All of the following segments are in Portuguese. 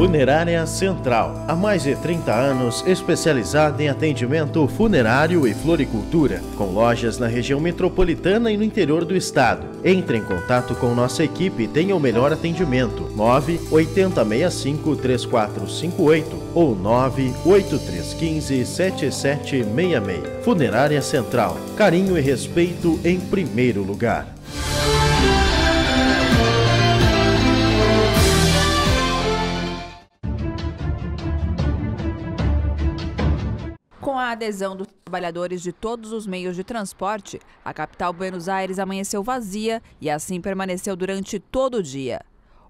Funerária Central, há mais de 30 anos especializada em atendimento funerário e floricultura, com lojas na região metropolitana e no interior do estado. Entre em contato com nossa equipe e tenha o melhor atendimento. 98065 3458 ou 98315 7766. Funerária Central, carinho e respeito em primeiro lugar. Com a adesão dos trabalhadores de todos os meios de transporte, a capital Buenos Aires amanheceu vazia e assim permaneceu durante todo o dia.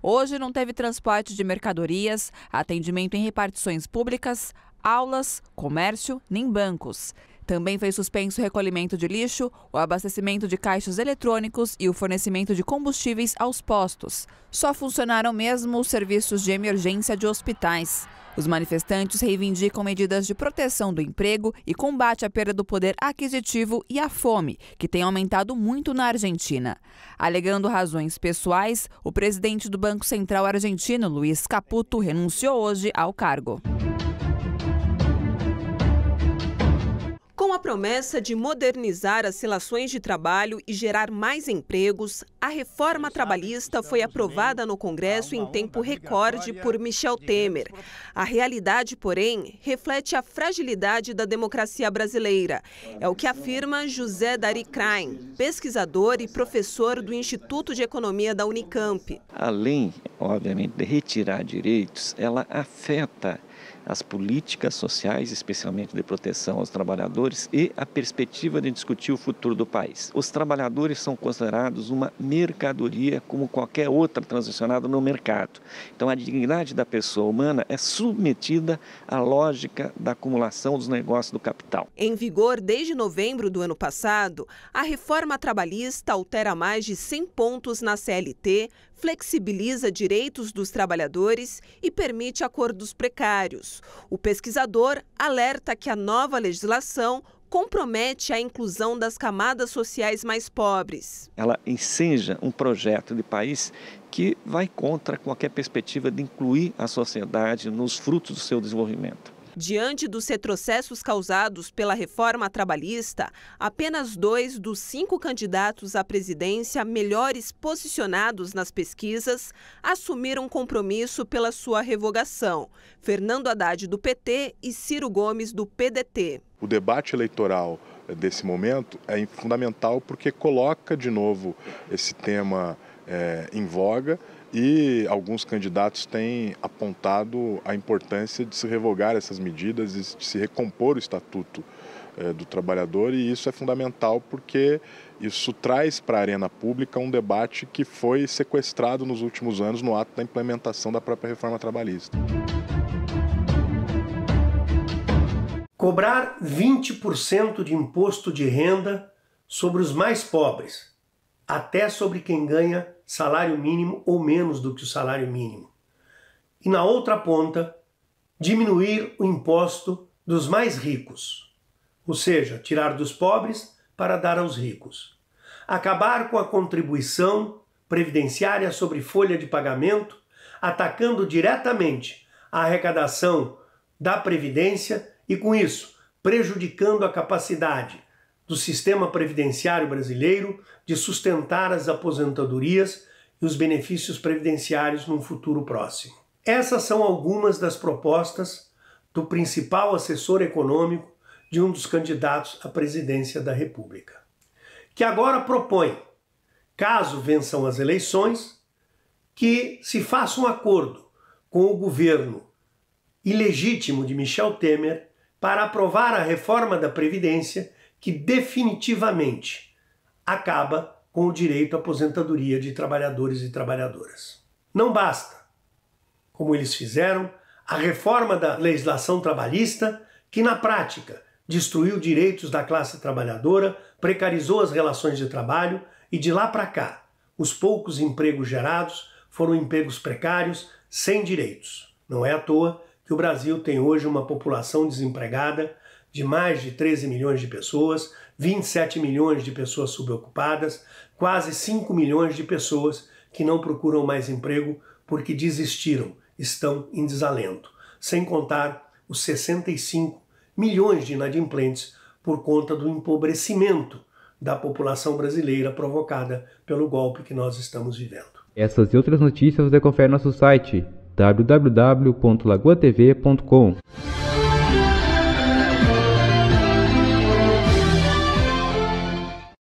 Hoje não teve transporte de mercadorias, atendimento em repartições públicas, aulas, comércio nem bancos. Também foi suspenso o recolhimento de lixo, o abastecimento de caixas eletrônicos e o fornecimento de combustíveis aos postos. Só funcionaram mesmo os serviços de emergência de hospitais. Os manifestantes reivindicam medidas de proteção do emprego e combate à perda do poder aquisitivo e à fome, que tem aumentado muito na Argentina. Alegando razões pessoais, o presidente do Banco Central argentino, Luiz Caputo, renunciou hoje ao cargo. Com a promessa de modernizar as relações de trabalho e gerar mais empregos, a reforma trabalhista foi aprovada no Congresso em tempo recorde por Michel Temer. A realidade, porém, reflete a fragilidade da democracia brasileira. É o que afirma José Dari Krain, pesquisador e professor do Instituto de Economia da Unicamp. Além, obviamente, de retirar direitos, ela afeta as políticas sociais, especialmente de proteção aos trabalhadores, e a perspectiva de discutir o futuro do país. Os trabalhadores são considerados uma mercadoria como qualquer outra transacionada no mercado. Então, a dignidade da pessoa humana é submetida à lógica da acumulação dos negócios do capital. Em vigor desde novembro do ano passado, a reforma trabalhista altera mais de 100 pontos na CLT, flexibiliza direitos dos trabalhadores e permite acordos precários o pesquisador alerta que a nova legislação compromete a inclusão das camadas sociais mais pobres. Ela enseja um projeto de país que vai contra qualquer perspectiva de incluir a sociedade nos frutos do seu desenvolvimento. Diante dos retrocessos causados pela reforma trabalhista, apenas dois dos cinco candidatos à presidência melhores posicionados nas pesquisas assumiram compromisso pela sua revogação: Fernando Haddad, do PT, e Ciro Gomes, do PDT. O debate eleitoral eh, desse momento é fundamental porque coloca de novo esse tema é, em voga e alguns candidatos têm apontado a importância de se revogar essas medidas e de se recompor o estatuto eh, do trabalhador e isso é fundamental porque isso traz para a arena pública um debate que foi sequestrado nos últimos anos no ato da implementação da própria reforma trabalhista. Cobrar 20% de imposto de renda sobre os mais pobres até sobre quem ganha salário mínimo ou menos do que o salário mínimo. E na outra ponta, diminuir o imposto dos mais ricos, ou seja, tirar dos pobres para dar aos ricos. Acabar com a contribuição previdenciária sobre folha de pagamento, atacando diretamente a arrecadação da Previdência e, com isso, prejudicando a capacidade do sistema previdenciário brasileiro de sustentar as aposentadorias e os benefícios previdenciários num futuro próximo. Essas são algumas das propostas do principal assessor econômico de um dos candidatos à presidência da República, que agora propõe, caso vençam as eleições, que se faça um acordo com o governo ilegítimo de Michel Temer para aprovar a reforma da Previdência que definitivamente acaba com o direito à aposentadoria de trabalhadores e trabalhadoras. Não basta, como eles fizeram, a reforma da legislação trabalhista, que na prática destruiu direitos da classe trabalhadora, precarizou as relações de trabalho e de lá para cá, os poucos empregos gerados foram empregos precários, sem direitos. Não é à toa que o Brasil tem hoje uma população desempregada de mais de 13 milhões de pessoas, 27 milhões de pessoas subocupadas, quase 5 milhões de pessoas que não procuram mais emprego porque desistiram, estão em desalento, sem contar os 65 milhões de inadimplentes por conta do empobrecimento da população brasileira provocada pelo golpe que nós estamos vivendo. Essas e outras notícias você confere no nosso site www.lagoatv.com.